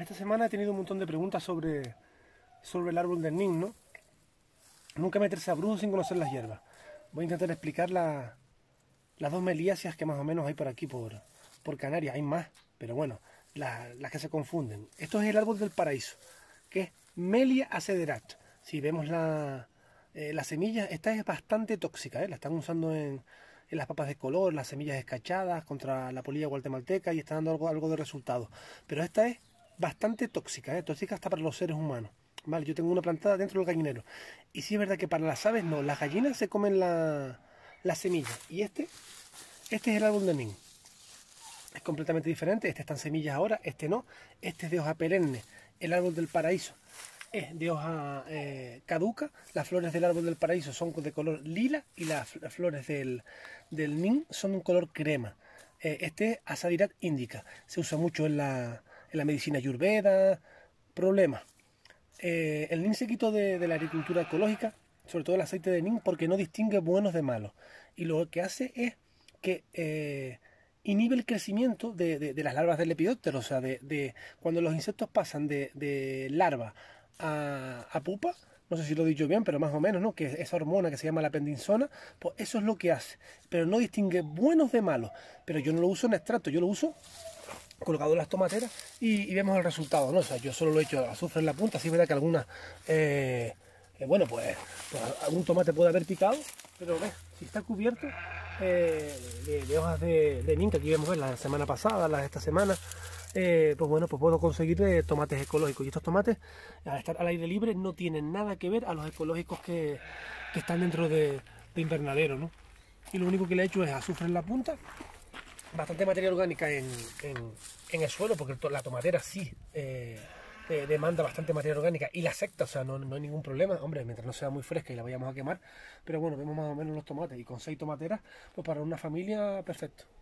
En esta semana he tenido un montón de preguntas sobre, sobre el árbol del nin, Nunca meterse a brujos sin conocer las hierbas. Voy a intentar explicar las dos meliáceas que más o menos hay por aquí, por, por Canarias. Hay más, pero bueno, las que se confunden. Esto es el árbol del paraíso, que es Melia acederat. Si vemos la, eh, semilla, esta es bastante tóxica, ¿eh? la están usando en, las papas de color, las semillas escachadas contra la polilla guatemalteca y está dando algo, algo de resultado. Pero esta es bastante tóxica, ¿eh? tóxica hasta para los seres humanos. Vale, yo tengo una plantada dentro del gallinero. Y sí es verdad que para las aves no, las gallinas se comen la, la semilla. Y este, este es el árbol de Nin. Es completamente diferente, este está en semillas ahora, este no. Este es de hoja perenne, el árbol del paraíso. Es de hoja eh, caduca, las flores del árbol del paraíso son de color lila y las flores del, del Nin son de un color crema. Eh, este es Asadirat indica, se usa mucho en la en la medicina ayurveda, problema. Eh, el nin se quitó de, la agricultura ecológica, sobre todo el aceite de nin, porque no distingue buenos de malos. Y lo que hace es que eh, inhibe el crecimiento de, las larvas del lepidóptero, o sea, de, cuando los insectos pasan de, larva a, a, pupa, no sé si lo he dicho bien, pero más o menos, ¿no? Que esa hormona que se llama la pendinsona, pues eso es lo que hace. Pero no distingue buenos de malos. Pero yo no lo uso en extracto, yo lo uso colocado las tomateras y, vemos el resultado, ¿no? yo solo lo he hecho azufre en la punta, sí es verdad que algunas, eh, eh, bueno, pues, pues, algún tomate puede haber picado, pero si está cubierto eh, de, hojas de, de que aquí vemos la semana pasada, las de esta semana, pues bueno, pues puedo conseguir tomates ecológicos. Y estos tomates, al estar al aire libre, no tienen nada que ver a los ecológicos que, están dentro de, de, invernadero, ¿no? Y lo único que le he hecho es azufre en la punta bastante materia orgánica en, el suelo, porque la tomatera sí eh, demanda bastante materia orgánica y la secta, o sea, no, no, hay ningún problema, hombre, mientras no sea muy fresca y la vayamos a quemar, pero bueno, vemos más o menos los tomates y con seis tomateras, pues para una familia perfecto.